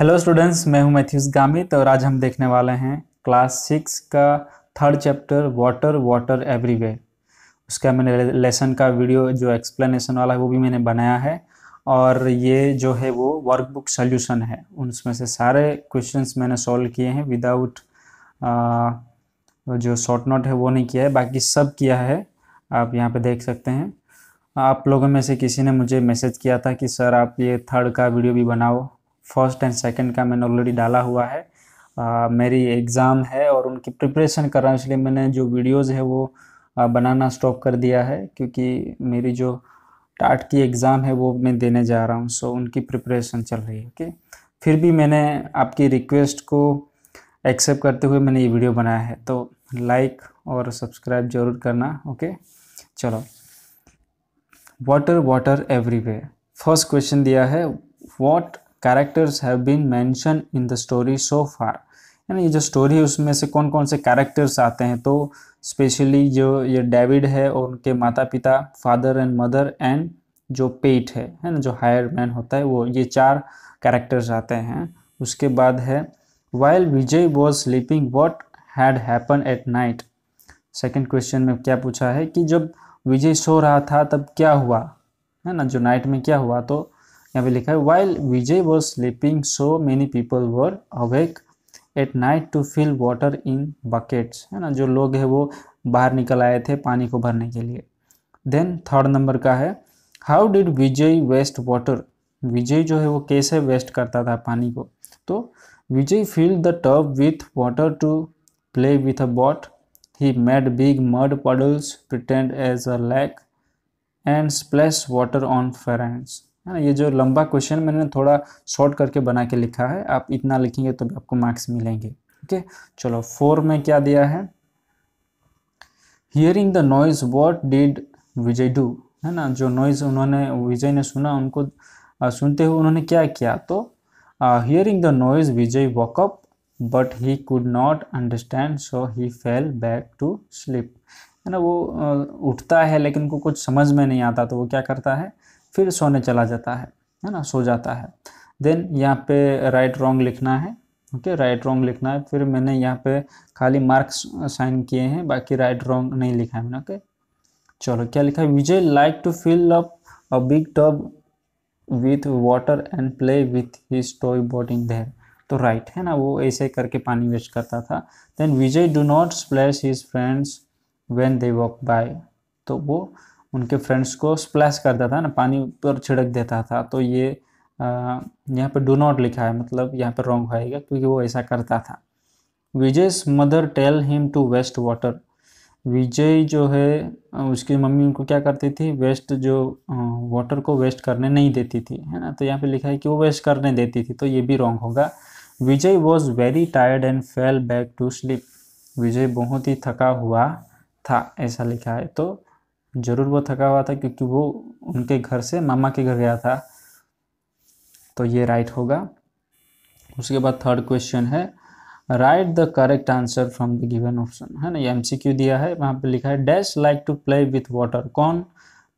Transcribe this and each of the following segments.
Hello students मैं हूं Matthews गामित और आज हम देखने वाले हैं क्लास सिक्स का third chapter water water everywhere उसका मैंने लेसन का वीडियो जो एक्सप्लेनेशन वाला है वो भी मैंने बनाया है और ये जो है वो वर्कबुक सोल्यूशन है उसमें से सारे क्वेश्चंस मैंने सॉल्व किए हैं विदाउट जो शॉर्ट नोट है वो नहीं किया है बाकी सब किया है आप यहाँ पर देख सकते हैं आप लोगों में से किसी ने मुझे मैसेज किया था कि सर आप ये थर्ड का वीडियो भी बनाओ फर्स्ट एंड सेकंड का मैंने ऑलरेडी डाला हुआ है आ, मेरी एग्ज़ाम है और उनकी प्रिपरेशन कर रहा हूँ इसलिए मैंने जो वीडियोज़ है वो बनाना स्टॉप कर दिया है क्योंकि मेरी जो टाट की एग्ज़ाम है वो मैं देने जा रहा हूँ सो उनकी प्रिपरेशन चल रही है ओके फिर भी मैंने आपकी रिक्वेस्ट को एक्सेप्ट करते हुए मैंने ये वीडियो बनाया है तो लाइक और सब्सक्राइब जरूर करना ओके चलो water water everywhere first question दिया है what characters have been mention in the story so far यानी ये जो स्टोरी है उसमें से कौन कौन से कैरेक्टर्स आते हैं तो स्पेशली जो ये डेविड है और उनके माता पिता फादर एंड मदर एंड जो पेट है है ना जो हायर मैन होता है वो ये चार कैरेक्टर्स आते हैं उसके बाद है while Vijay was sleeping what had happen at night second question में क्या पूछा है कि जब विजय सो रहा था तब क्या हुआ है ना जो नाइट में क्या हुआ तो यहाँ पे लिखा है while Vijay was sleeping so many people were awake at night to fill water in buckets है ना जो लोग है वो बाहर निकल आए थे पानी को भरने के लिए देन थर्ड नंबर का है how did Vijay waste water Vijay जो है वो कैसे वेस्ट करता था पानी को तो Vijay fill the tub with water to play with a boat he made big mud puddles pretend as a lake and splash water on friends है ना ये जो लंबा क्वेश्चन मैंने थोड़ा शॉर्ट करके बना के लिखा है आप इतना लिखेंगे तो आपको मार्क्स मिलेंगे ओके चलो फोर में क्या दिया है hearing the noise what did Vijay do है ना जो नॉइज उन्होंने विजय ने सुना उनको आ, सुनते हुए उन्होंने क्या किया तो hearing the noise Vijay woke up but he could not understand so he fell back to sleep है ना वो आ, उठता है लेकिन उनको कुछ समझ में नहीं आता तो वो क्या करता है फिर सोने चला जाता है है ना सो जाता है देन यहाँ पे राइट रॉन्ग लिखना है ओके राइट रॉन्ग लिखना है फिर मैंने यहाँ पे खाली मार्क्स साइन किए हैं बाकी राइट रॉन्ग नहीं लिखा है मैंने ओके चलो क्या लिखा है Vijay like to fill up a big tub with water and play with his toy boat in there तो राइट है ना वो ऐसे करके पानी वेस्ट करता था then Vijay do not splash his friends when they walk by तो वो उनके फ्रेंड्स को स्प्लैश करता था ना पानी पर छिड़क देता था तो ये यहाँ पर डू नॉट लिखा है मतलब यहाँ पर रॉन्ग होएगा क्योंकि वो ऐसा करता था Vijay mother tell him to waste water Vijay जो है उसकी मम्मी उनको क्या करती थी वेस्ट जो वाटर को वेस्ट करने नहीं देती थी है ना तो यहाँ पे लिखा है कि वो वेस्ट करने देती थी तो ये भी रॉन्ग होगा Vijay was very tired and fell back to sleep Vijay बहुत ही थका हुआ था ऐसा लिखा है तो ज़रूर वो थका हुआ था क्योंकि वो उनके घर से मामा के घर गया था तो ये राइट होगा उसके बाद थर्ड क्वेश्चन है right the correct answer from the given option है ना ये एम दिया है वहाँ पे लिखा है dash like to play with water कौन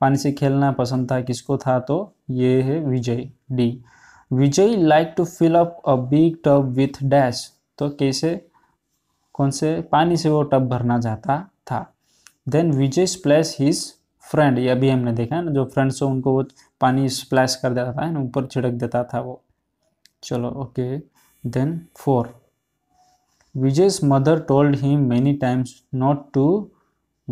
पानी से खेलना पसंद था किसको था तो ये है Vijay D Vijay like to fill up a big tub with dash तो कैसे कौन से पानी से वो टब भरना चाहता था then Vijay splash his friend ये अभी हमने देखा है ना जो फ्रेंड्स हो उनको वो पानी स्प्लैश कर देता था ना ऊपर छिड़क देता था वो चलो okay then four Vijay mother told him many times not to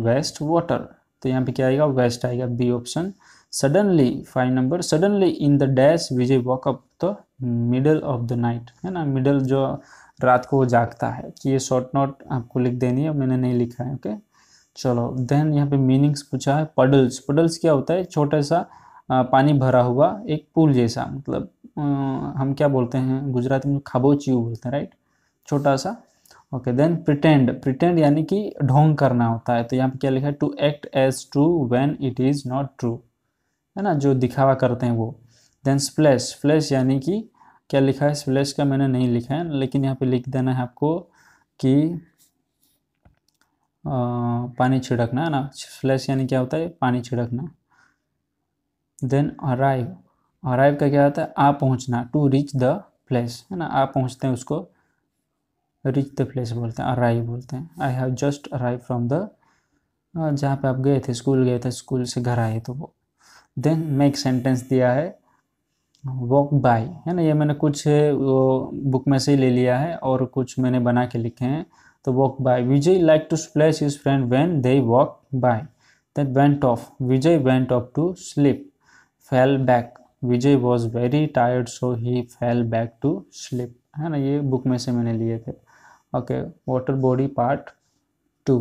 waste water तो यहाँ पे क्या आएगा वेस्ट आएगा B option suddenly five number suddenly in the dash Vijay woke up the middle of the night है ना मिडल जो रात को वो जागता है कि ये शॉर्ट नोट आपको लिख देनी है मैंने नहीं लिखा है ओके okay? चलो देन यहाँ पे मीनिंग्स पूछा है पडल्स पडल्स क्या होता है छोटा सा पानी भरा हुआ एक पुल जैसा मतलब हम क्या बोलते हैं गुजराती में खाबोचियो बोलते हैं राइट छोटा सा ओके देन प्रिटेंड प्रिटेंड यानी कि ढोंग करना होता है तो यहाँ पे क्या लिखा है to act as true when it is not true है ना जो दिखावा करते हैं वो देन स्प्लैश फ्लैश यानी कि क्या लिखा है स्प्लैश का मैंने नहीं लिखा है लेकिन यहाँ पे लिख देना है आपको कि पानी छिड़कना है ना स्लैश यानी क्या होता है पानी छिड़कना देन अराइव अराइव का क्या होता है आ पहुंचना टू रीच द प्लेस है ना आ पहुंचते हैं उसको रीच द प्लेस बोलते हैं अराइव बोलते हैं I have just arrive from the जहाँ पे आप गए थे स्कूल गए थे स्कूल से घर आए तो वो देन मैं एक सेंटेंस दिया है वॉक बाय है ना ये मैंने कुछ वो बुक में से ही ले लिया है और कुछ मैंने बना के लिखे हैं तो walk by Vijay like to splash his friend when they walk by Then went off Vijay went off to sleep. Fell back Vijay was very tired so he fell back to sleep है ना ये बुक में से मैंने लिए थे okay water body part two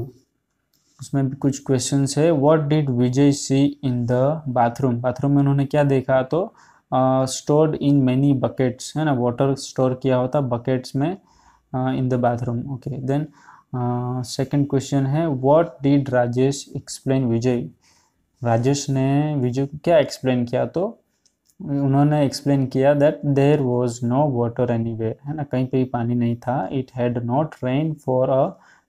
उसमें भी कुछ क्वेश्चन है what did Vijay see in the bathroom bathroom में उन्होंने क्या देखा तो स्टोर्ड इन मैनी बकेट्स है ना वाटर स्टोर किया होता बकेट्स में in the bathroom okay then second question है what did Rajesh explain Vijay Rajesh ने विजय को क्या एक्सप्लेन किया तो उन्होंने एक्सप्लेन किया that there was no water anyway है ना कहीं पर भी पानी नहीं था it had not rain for a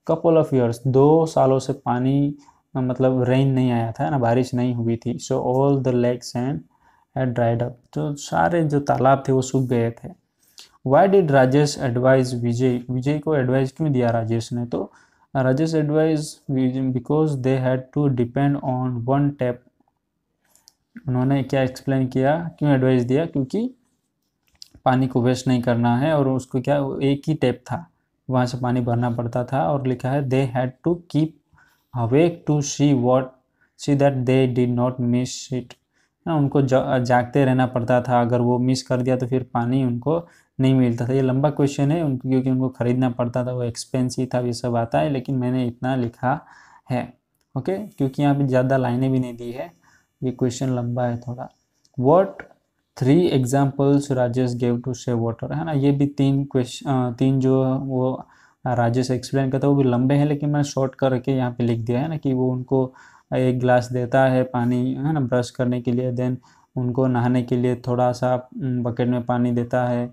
couple of years दो सालों से पानी uh, मतलब रेन नहीं आया था ना बारिश नहीं हुई थी so all the lakes and dried up तो सारे जो तालाब थे वो सूख गए थे why did Rajesh advise Vijay Vijay को एडवाइज क्यों दिया राजेश ने तो Rajesh advise because they had to depend on one tap उन्होंने क्या एक्सप्लेन किया क्यों एडवाइस दिया क्योंकि पानी को वेस्ट नहीं करना है और उसको क्या एक ही टैप था वहाँ से पानी भरना पड़ता था और लिखा है they had to keep awake to see what see that they did not miss it ना हाँ, उनको जागते रहना पड़ता था अगर वो मिस कर दिया तो फिर पानी उनको नहीं मिलता था ये लंबा क्वेश्चन है उनको क्योंकि उनको ख़रीदना पड़ता था वो एक्सपेंसिव था ये सब आता है लेकिन मैंने इतना लिखा है ओके क्योंकि यहाँ पे ज़्यादा लाइनें भी नहीं दी है ये क्वेश्चन लंबा है थोड़ा what three examples Rajesh gave to save water है ना ये भी तीन क्वेश्चन तीन जो वो राजेश एक्सप्लेन करता है वो भी लंबे हैं लेकिन मैंने शॉर्ट करके यहाँ पे लिख दिया है ना कि वो उनको एक गिलास देता है पानी है ना ब्रश करने के लिए देन उनको नहाने के लिए थोड़ा सा बकेट में पानी देता है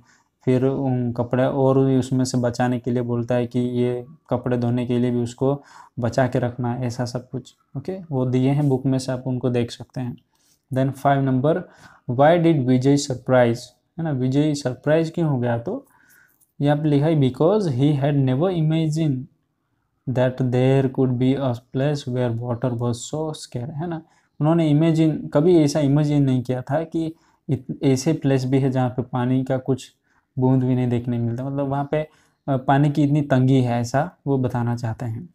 फिर उन कपड़े और भी उसमें से बचाने के लिए बोलता है कि ये कपड़े धोने के लिए भी उसको बचा के रखना है ऐसा सब कुछ ओके वो दिए हैं बुक में से आप उनको देख सकते हैं then five number why did Vijay surprise है ना विजय सरप्राइज क्यों हो गया तो यहाँ पर लिखा है because he had never imagine that there could be a place where water was so scarce है ना उन्होंने इमेजिन कभी ऐसा इमेजिन नहीं किया था कि ऐसे प्लेस भी है जहाँ पे पानी का कुछ बूंद भी नहीं देखने मिलता मतलब वहाँ पे पानी की इतनी तंगी है ऐसा वो बताना चाहते हैं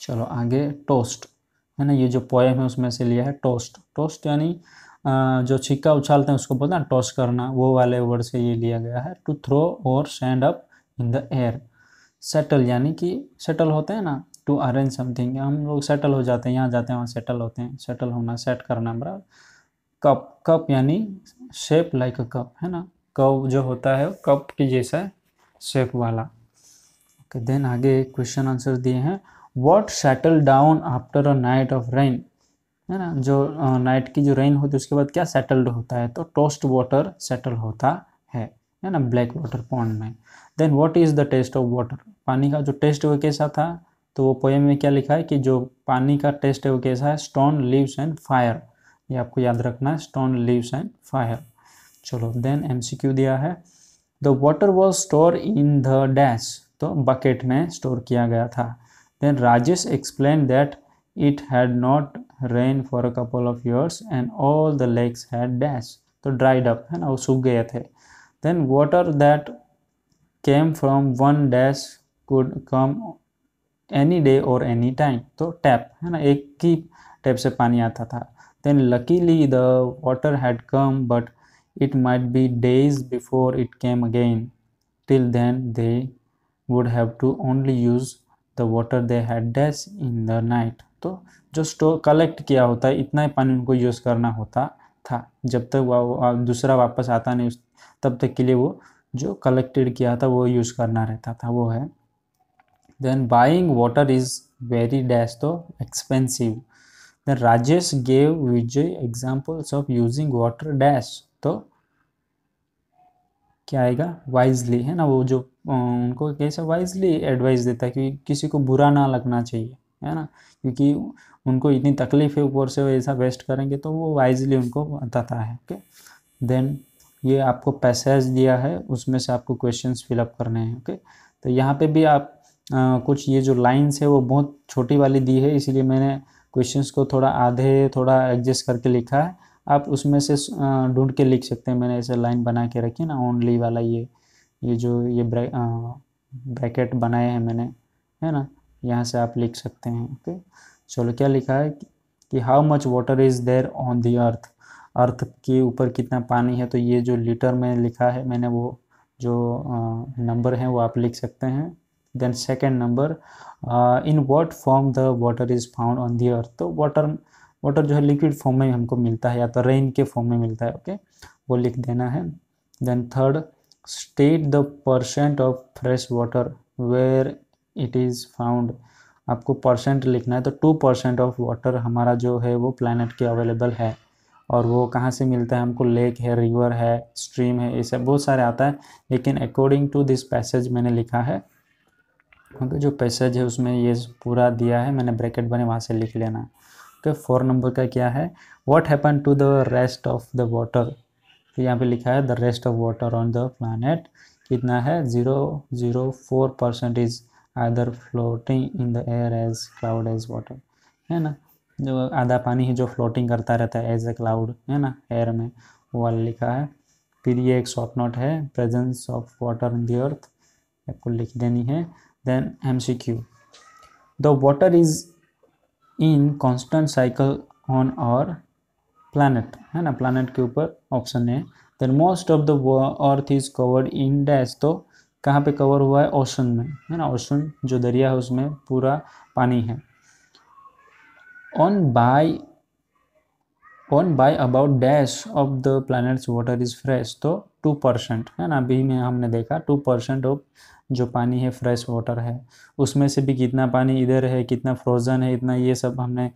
चलो आगे टोस्ट है ना ये जो पोएम है उसमें से लिया है टोस्ट टोस्ट यानी जो छिक्का उछालते हैं उसको बोलते हैं टॉस करना वो वाले वर्ड से ये लिया गया है टू थ्रो और stand up in the air settle यानी कि सेटल होते हैं ना टू अरेंज समथिंग हम लोग सेटल हो जाते हैं यहाँ जाते हैं वहाँ सेटल होते हैं सेटल होना सेट करना बराबर कप कप यानी शेप लाइक अ कप है ना कप जो होता है कप के जैसा शेप वाला ओके देन आगे क्वेश्चन आंसर दिए हैं what settle down after a night of rain है ना जो नाइट की जो रेन होती है उसके बाद क्या सेटल्ड होता है तो टोस्ट वाटर सेटल होता है है ना ब्लैक वाटर पॉन्ड में then what is the taste of water पानी का जो टेस्ट वो कैसा था तो वो पोएम में क्या लिखा है कि जो पानी का टेस्ट है वो कैसा है स्टोन लीव्स एंड फायर ये आपको याद रखना है स्टोन लीव्स एंड फायर चलो देन क्यू दिया है the water was store in the dash तो बकेट में स्टोर किया गया था then Rajesh explain that it had not rain for a couple of years and all the lakes had dash तो dried up है ना वो सूख गए थे then water that came from one dash could come any day और any time तो tap है ना एक ही टैप से पानी आता था then luckily the water had come but it might be days before it came again till then they would have to only use the water they had dash in the night तो जो store collect किया होता है इतना ही पानी उनको use करना होता था जब तक वह दूसरा वापस आता नहीं तब तक के लिए वो जो कलेक्टेड किया था वो यूज़ करना रहता था वो है then buying water is very dash तो expensive then Rajesh gave Vijay examples of using water dash तो क्या आएगा वाइजली है ना वो जो उनको कैसे वाइजली एडवाइस देता है कि किसी को बुरा ना लगना चाहिए है ना क्योंकि उनको इतनी तकलीफ़ है ऊपर से वो ऐसा वेस्ट करेंगे तो वो वाइजली उनको बताता है ओके देन ये आपको पैसेज दिया है उसमें से आपको क्वेश्चंस फिलअप करने हैं ओके तो यहाँ पे भी आप आ, कुछ ये जो लाइन्स है वो बहुत छोटी वाली दी है इसीलिए मैंने क्वेश्चंस को थोड़ा आधे थोड़ा एडजस्ट करके लिखा है आप उसमें से ढूंढ के लिख सकते हैं मैंने ऐसे लाइन बना के रखी ना ओनली वाला ये ये जो ये ब्रैकेट बनाए हैं मैंने है ना यहाँ से आप लिख सकते हैं ओके चलो क्या लिखा है कि how much water is there on the earth earth के ऊपर कितना पानी है तो ये जो लीटर में लिखा है मैंने वो जो नंबर है वो आप लिख सकते हैं then second number in what form the water is found on the earth तो वाटर वाटर जो है लिक्विड फॉर्म में हमको मिलता है या तो रेन के फॉर्म में मिलता है ओके okay? वो लिख देना है then third state the percent of fresh water where it is found आपको परसेंट लिखना है तो टू परसेंट ऑफ वाटर हमारा जो है वो प्लानट के अवेलेबल है और वो कहाँ से मिलता है हमको लेक है रिवर है स्ट्रीम है ये सब बहुत सारे आता है लेकिन अकॉर्डिंग टू दिस पैसेज मैंने लिखा है तो जो पैसेज है उसमें ये पूरा दिया है मैंने ब्रैकेट बने वहाँ से लिख लेना ओके फोर नंबर का क्या है what happen to the rest of the water तो यहाँ पे लिखा है the rest of water on the planet कितना है zero zero four percent is other floating in the air as cloud as water है ना जो आधा पानी है जो फ्लोटिंग करता रहता है एज ए क्लाउड है ना एयर में वो वाला लिखा है फिर ये एक शॉर्ट नोट है presence of water in the earth earth आपको लिख देनी है then M C Q the water is in constant cycle on our planet है ना प्लानट के ऊपर ऑप्शन है then most of the earth is covered in dash तो कहाँ पे कवर हुआ है ओशन में है ना ओशन जो दरिया है उसमें पूरा पानी है only only about dash of the planet's water is fresh तो टू परसेंट है ना अभी में हमने देखा टू परसेंट ऑफ जो पानी है फ्रेश वाटर है उसमें से भी कितना पानी इधर है कितना फ्रोजन है इतना ये सब हमने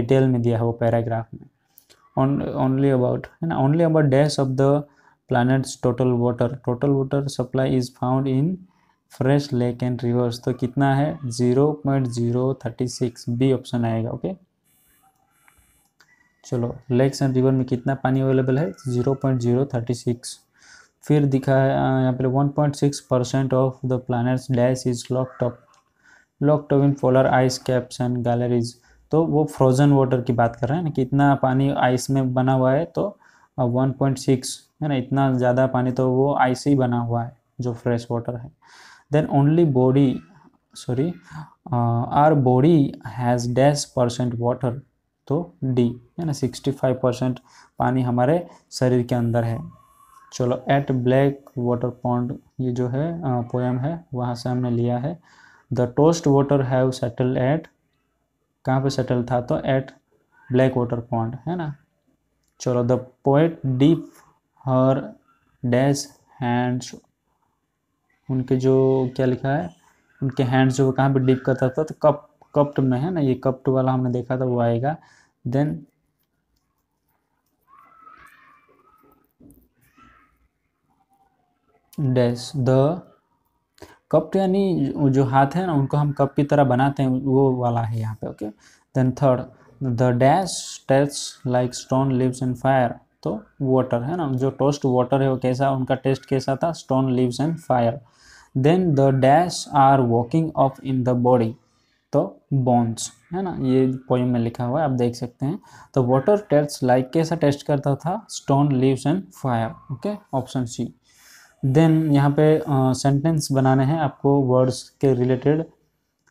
डिटेल में दिया है वो पैराग्राफ में ओनली अबाउट है ना only about dash of the planet's total water total water supply is found in fresh lake and rivers तो कितना है zero point zero thirty six B option आएगा ओके चलो लेक्स एंड रिवर में कितना पानी अवेलेबल है zero point zero thirty six फिर दिखा है यहाँ पे one point six percent of the planet's dash is locked up locked up in polar ice caps and galleries तो वो फ्रोजन वाटर की बात कर रहे हैं ना कितना पानी आइस में बना हुआ है तो वन पॉइंट सिक्स है ना इतना ज़्यादा पानी तो वो आइस ही बना हुआ है जो फ्रेश वाटर है then only body sorry our body has dash percent water तो डी है ना सिक्सटी फाइव परसेंट पानी हमारे शरीर के अंदर है चलो एट ब्लैक वाटर पॉन्ड ये जो है पोएम uh, है वहाँ से हमने लिया है the toast water have settle at कहाँ पे सेटल था तो एट ब्लैक वाटर पॉन्ड है ना चलो the poet deep her dash hands उनके जो क्या लिखा है उनके हैंड्स जो कहाँ पे डिप करता था तो कप कप्ट में है ना ये कप्ट वाला हमने देखा था वो आएगा देन डैश द कप्ट यानी जो हाथ है ना उनको हम कप की तरह बनाते हैं वो वाला है यहाँ पे okay then third the dash taste like stone leaves and fire तो वाटर है ना जो टोस्ट वाटर है वो कैसा उनका टेस्ट कैसा था stone leaves and fire then the dash are walking off in the body तो बोन्स है ना ये पोइम में लिखा हुआ है आप देख सकते हैं तो वाटर टेस्ट लाइक कैसा टेस्ट करता था stone leaves and fire okay option C then यहाँ पे सेंटेंस uh, बनाने हैं आपको वर्ड्स के रिलेटेड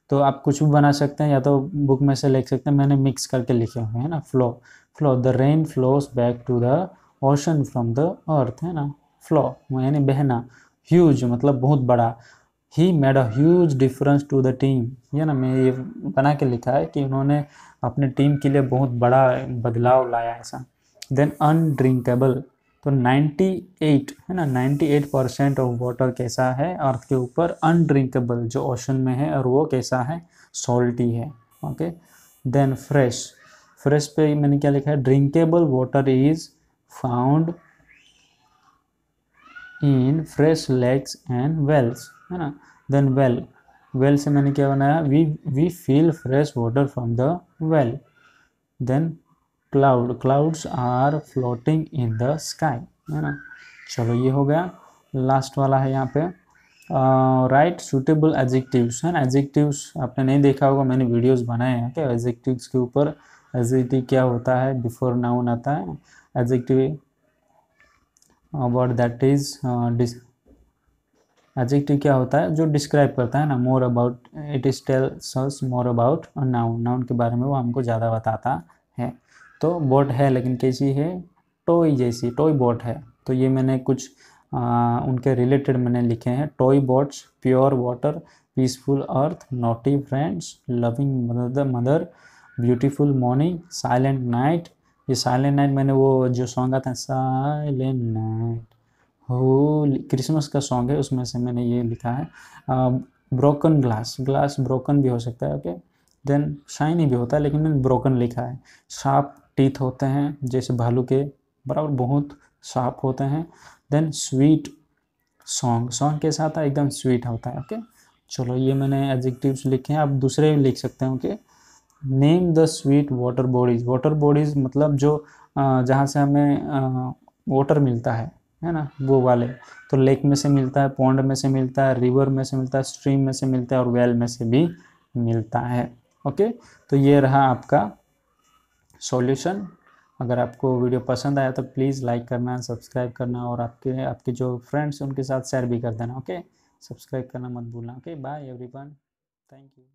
तो आप कुछ भी बना सकते हैं या तो बुक में से लिख सकते हैं मैंने मिक्स करके लिखे हुए हैं ना flow flow the rain flows back to the ocean from the earth है ना फ्लो यानी बहना ह्यूज मतलब बहुत बड़ा ही made a huge difference to the team ये ना मैं ये बना के लिखा है कि उन्होंने अपने टीम के लिए बहुत बड़ा बदलाव लाया ऐसा देन अनड्रिंकेबल तो 98 है ना 98 परसेंट ऑफ वाटर कैसा है अर्थ के ऊपर अनड्रिंकेबल जो ओशन में है और वो कैसा है सॉल्टी है ओके देन फ्रेश फ्रेश पे मैंने क्या लिखा है drinkable water is found in fresh lakes and wells है ना देन वेल वेल से मैंने क्या बनाया we we fill fresh water from the well then cloud clouds are floating in the sky है ना चलो ये हो गया लास्ट वाला है यहाँ पे राइट सुटेबल एजेक्टिवस है ना एजेक्टिवस आपने नहीं देखा होगा मैंने वीडियोस बनाए हैं क्या एजेक्टिवस के ऊपर एजेक्टिव क्या होता है बिफोर नाउन आता है adjective about that is adjective क्या होता है जो डिस्क्राइब करता है ना more about it is tells more about noun noun के बारे में वो हमको ज़्यादा बताता है तो बोट है लेकिन कैसी है टॉय जैसी टॉय बोट है तो ये मैंने कुछ आ, उनके रिलेटेड मैंने लिखे हैं toy boats pure water peaceful earth naughty friends loving mother mother beautiful morning silent night ये साइलेंट नाइट मैंने वो जो सॉन्ग आता है साइलेंट नाइट हो क्रिसमस का सॉन्ग है उसमें से मैंने ये लिखा है ब्रोकन ग्लास ग्लास ब्रोकन भी हो सकता है ओके देन शाइनी भी होता है लेकिन मैंने ब्रोकन लिखा है शार्प टीथ होते हैं जैसे भालू के बराबर बहुत शार्प होते हैं देन स्वीट सॉन्ग सॉन्ग कैसा आता है एकदम स्वीट होता है ओके चलो ये मैंने एडजेक्टिव्स लिखे हैं आप दूसरे भी लिख सकते हैं okay name the sweet water bodies water bodies मतलब जो जहाँ से हमें वाटर मिलता है है ना वो वाले तो लेक में से मिलता है पौंड में से मिलता है रिवर में से मिलता है स्ट्रीम में से मिलता है और वेल में से भी मिलता है ओके तो ये रहा आपका सॉल्यूशन अगर आपको वीडियो पसंद आया तो प्लीज़ लाइक करना सब्सक्राइब करना और आपके आपके जो फ्रेंड्स उनके साथ शेयर भी कर देना ओके सब्सक्राइब करना मत भूलना okay bye everyone thank you